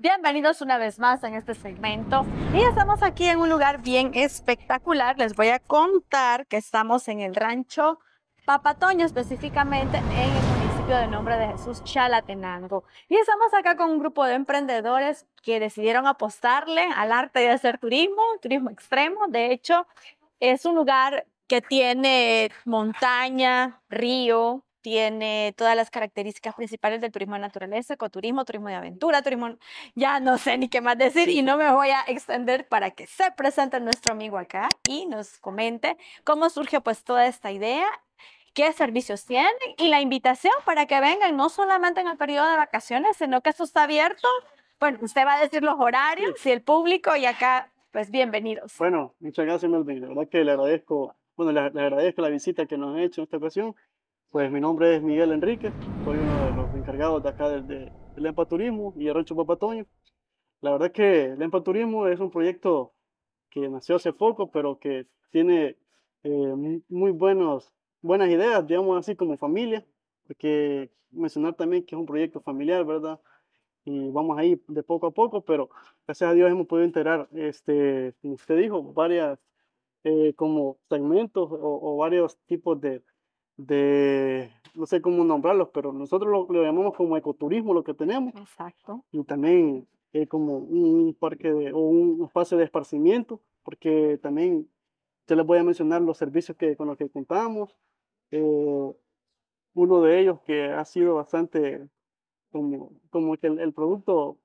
Bienvenidos una vez más en este segmento. Y estamos aquí en un lugar bien espectacular. Les voy a contar que estamos en el rancho Papatoño, específicamente en el municipio de Nombre de Jesús, Chalatenango. Y estamos acá con un grupo de emprendedores que decidieron apostarle al arte de hacer turismo, turismo extremo. De hecho, es un lugar que tiene montaña, río, tiene todas las características principales del turismo de naturaleza, ecoturismo, turismo de aventura, turismo, ya no sé ni qué más decir y no me voy a extender para que se presente nuestro amigo acá y nos comente cómo surge pues toda esta idea, qué servicios tienen y la invitación para que vengan no solamente en el periodo de vacaciones, sino que eso está abierto. Bueno, usted va a decir los horarios y el público y acá pues bienvenidos. Bueno, muchas gracias Melvin, la verdad que le agradezco, bueno, le agradezco la visita que nos ha hecho en esta ocasión pues mi nombre es Miguel Enrique, soy uno de los encargados de acá del, de, Turismo Turismo y el Rancho Papatoño. La verdad es que el Turismo es un proyecto que nació hace poco, pero que tiene eh, muy buenos, buenas ideas, digamos así, como familia, porque mencionar también que es un proyecto familiar, ¿verdad? Y vamos ahí de poco a poco, pero gracias a Dios hemos podido integrar, este, como usted dijo, varias eh, como segmentos o, o varios tipos de, de, no sé cómo nombrarlos, pero nosotros lo, llamamos como ecoturismo lo que tenemos. Exacto. Y también como un parque o un espacio de esparcimiento, porque también yo les voy a mencionar los servicios que, con los que contamos. Eh, uno de ellos que ha sido bastante como, como que el producto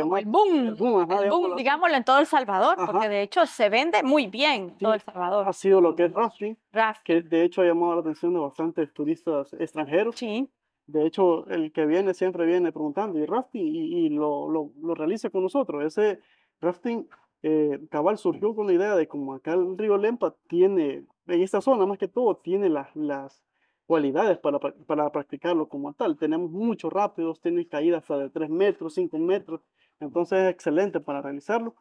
el boom, boom, digámoslo, en todo El Salvador, porque de hecho se vende muy bien todo El Salvador. Ha sido lo que es rafting, que de hecho ha llamado la atención de bastantes turistas extranjeros. Sí. De hecho, el que viene siempre viene preguntando, ¿y rafting? Y, lo, lo, realiza con nosotros. Ese rafting eh, cabal surgió con la idea de como acá el río Lempa tiene, en esta zona más que todo, tiene las, las cualidades para, para practicarlo como tal. Tenemos muchos rápidos, tiene caídas hasta de 3 metros, 5 metros entonces es excelente para realizarlo.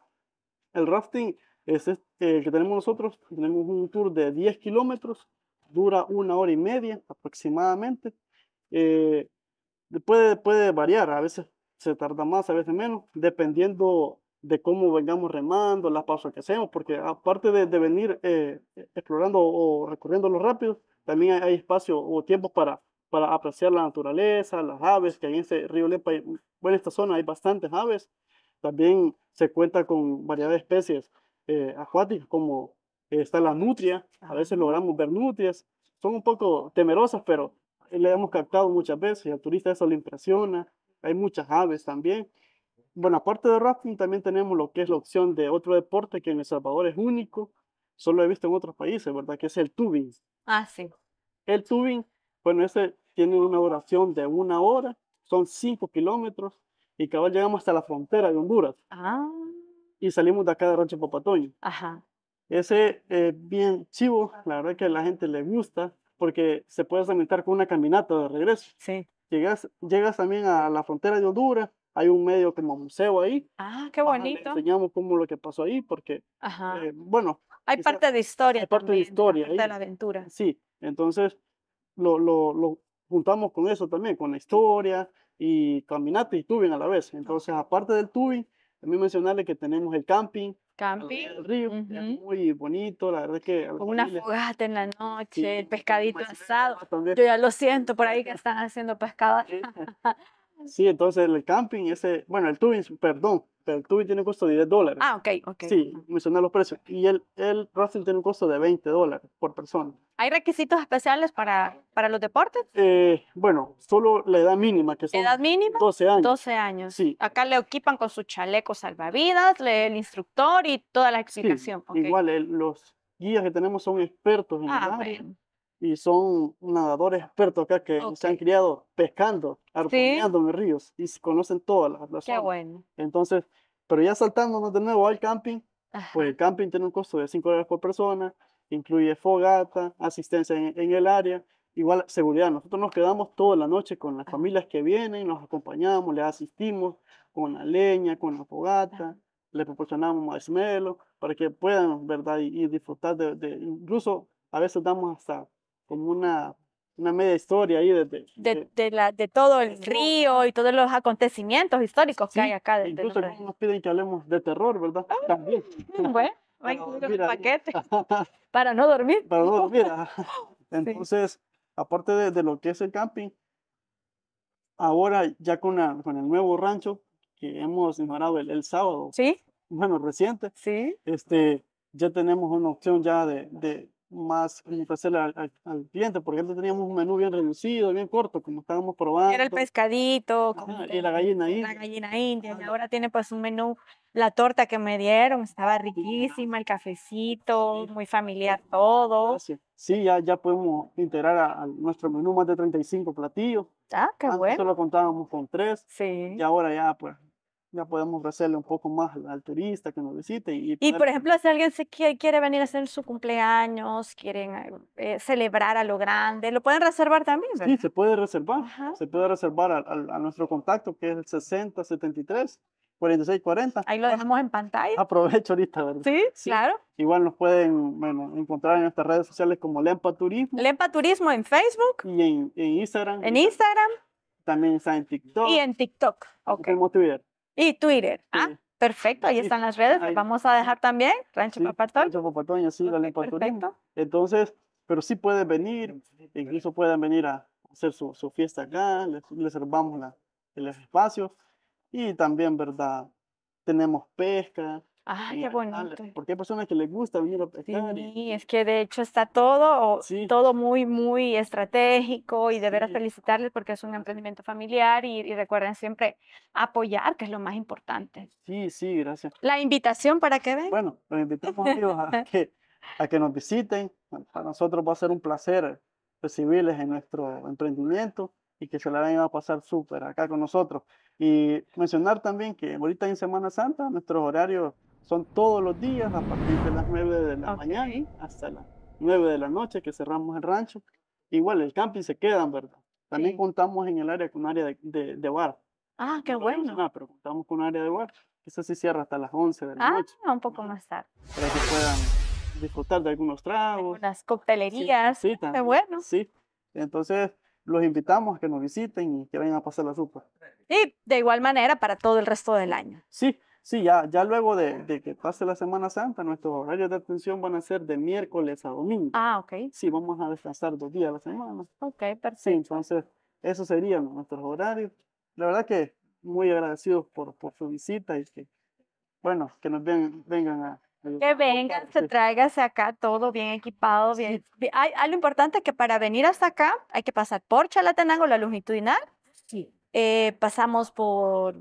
El rafting es este, eh, que tenemos nosotros, tenemos un tour de 10 kilómetros, dura una hora y media aproximadamente. Eh, puede, variar, a veces se tarda más, a veces menos, dependiendo de cómo vengamos remando, las pausas que hacemos, porque aparte de, venir eh, explorando o recorriendo los rápidos, también hay, hay espacio o tiempo para para apreciar la naturaleza, las aves, que en ese río Lepa, bueno, en esta zona hay bastantes aves. También se cuenta con variedad de especies eh, acuáticas, como eh, está la nutria, a veces ah. logramos ver nutrias, son un poco temerosas, pero le hemos captado muchas veces y al turista eso le impresiona. Hay muchas aves también. Bueno, aparte de rafting, también tenemos lo que es la opción de otro deporte que en El Salvador es único, solo he visto en otros países, ¿verdad? Que es el tubing. Ah, sí. El tubing, bueno, ese tienen una duración de una hora, son cinco kilómetros, y cabal llegamos hasta la frontera de Honduras. Ah. Y salimos de acá de Rancho Papatoño. Ajá. Ese eh, bien chivo, la verdad que a la gente le gusta, porque se puede alimentar con una caminata de regreso. Sí. Llegas, llegas también a la frontera de Honduras, hay un medio como museo ahí. Ah, qué bonito. Ajá, enseñamos cómo lo que pasó ahí, porque, eh, bueno. Hay parte de historia. Hay parte de historia. de la aventura. Sí, entonces lo, lo, juntamos con eso también, con la historia y caminata y tubing a la vez. Entonces, aparte del tubing, también mencionarle que tenemos el camping. Camping. El río, muy bonito, la verdad que... Con una fogata en la noche, el pescadito asado. Yo ya lo siento por ahí que están haciendo pescado. Sí, entonces el camping, ese, bueno, el tubing, perdón, el tubing tiene un costo de 10 dólares. Ah, ok, ok. Sí, mencioné los precios. Y el, el tiene un costo de 20 dólares por persona. ¿Hay requisitos especiales para, para los deportes? Eh, bueno, solo la edad mínima, que son ¿Edad mínima? 12 años. 12 años. Sí. Acá le equipan con su chaleco salvavidas, lee el instructor y toda la explicación. Sí, Igual, los guías que tenemos son expertos en ah, el área y son nadadores expertos acá que se han criado pescando, arponeando en ríos y conocen todas las la Qué bueno. Entonces, pero ya saltándonos de nuevo al camping, pues el camping tiene un costo de 5 dólares por persona, incluye fogata, asistencia en, el área, igual seguridad. Nosotros nos quedamos toda la noche con las familias que vienen, nos acompañamos, les asistimos con la leña, con la fogata, les proporcionamos melo, para que puedan, ¿verdad? Y, disfrutar de, incluso a veces damos hasta como una, una media historia ahí de, de, la, de todo el río y todos los acontecimientos históricos que hay acá. Desde incluso nos piden que hablemos de terror, ¿verdad? Ah, También. Mm, bueno, hay un paquete. para no dormir. Para no dormir. Entonces, aparte de, lo que es el camping, ahora ya con, con el nuevo rancho que hemos inaugurado el, sábado. Sí. Bueno, reciente. Sí. Este, ya tenemos una opción ya de más ofrecerle al, cliente, porque antes teníamos un menú bien reducido, bien corto, como estábamos probando. Era el pescadito. y la gallina india. La gallina india, y ahora tiene pues un menú, la torta que me dieron, estaba riquísima, el cafecito, muy familiar todo. Sí, ya, ya podemos integrar a, nuestro menú más de 35 platillos. Ah, qué bueno. Solo contábamos con tres. Sí. Y ahora ya pues ya podemos hacerle un poco más al, turista que nos visite. Y, por ejemplo, si alguien se quiere, quiere venir a hacer su cumpleaños, quieren eh, eh, celebrar a lo grande, ¿lo pueden reservar también? Sí, se puede reservar. Se puede reservar a, nuestro contacto que es el 6073. 4640. Ahí lo dejamos en pantalla. Aprovecho ahorita, ¿verdad? Sí, claro. Igual nos pueden encontrar en nuestras redes sociales como Lempa Turismo. Lempa Turismo en Facebook. Y en, Instagram. En Instagram. También está en TikTok. Y en TikTok. Ok. Twitter. Y Twitter. Ah, perfecto, ahí están las redes. Vamos a dejar también Rancho sí, Rancho así, perfecto. Entonces, pero sí pueden venir, incluso pueden venir a hacer su, su fiesta acá, les, les reservamos el espacio. Y también, ¿verdad? Tenemos pesca, Ah, qué bonito. Porque hay personas que les gusta venir a Sí, y... es que de hecho está todo, todo muy, muy estratégico y de veras felicitarles porque es un emprendimiento familiar y, recuerden siempre apoyar, que es lo más importante. Sí, sí, gracias. La invitación para que ven. Bueno, los invitamos a que, a que nos visiten. Para nosotros va a ser un placer recibirles en nuestro emprendimiento y que se la vayan a pasar súper acá con nosotros. Y mencionar también que ahorita en Semana Santa nuestros horarios son todos los días a partir de las 9 de la mañana mañana hasta las 9 de la noche que cerramos el rancho. Igual el camping se queda, ¿verdad? También contamos en el área con un área de, bar. Ah, qué bueno. Nada, ah, pero contamos con un área de bar. Eso sí cierra hasta las 11 de la ah, noche. Ah, un poco más tarde. Para que puedan disfrutar de algunos tragos. Unas coctelerías. Sí, sí Qué bueno. Sí. Entonces, los invitamos a que nos visiten y que vayan a pasar la sopa. Y de igual manera para todo el resto del año. Sí, Sí, ya, ya luego de, que pase la Semana Santa, nuestros horarios de atención van a ser de miércoles a domingo. Ah, ok. Sí, vamos a descansar dos días a la semana. Ok, perfecto. Sí, entonces, esos serían nuestros horarios. La verdad que muy agradecidos por, por su visita y que, bueno, que nos vengan a, que vengan, se tráigase acá todo bien equipado, bien. Hay algo importante que para venir hasta acá hay que pasar por Chalatenango, la longitudinal. Sí. Eh, pasamos por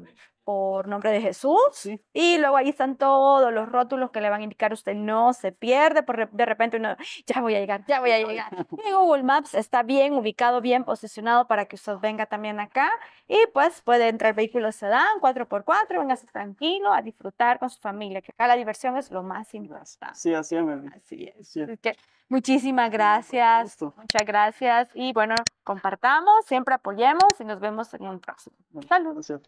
por nombre de Jesús. Y luego ahí están todos los rótulos que le van a indicar usted no se pierde, por de repente uno, ya voy a llegar, ya voy a llegar. Y Google Maps está bien ubicado, bien posicionado para que usted venga también acá y pues puede entrar vehículo sedán, 4x4, véngase tranquilo a disfrutar con su familia, que acá la diversión es lo más importante. Sí, así es, Así es. Muchísimas gracias. Muchas gracias. Y bueno, compartamos, siempre apoyemos y nos vemos en un próximo. Saludos.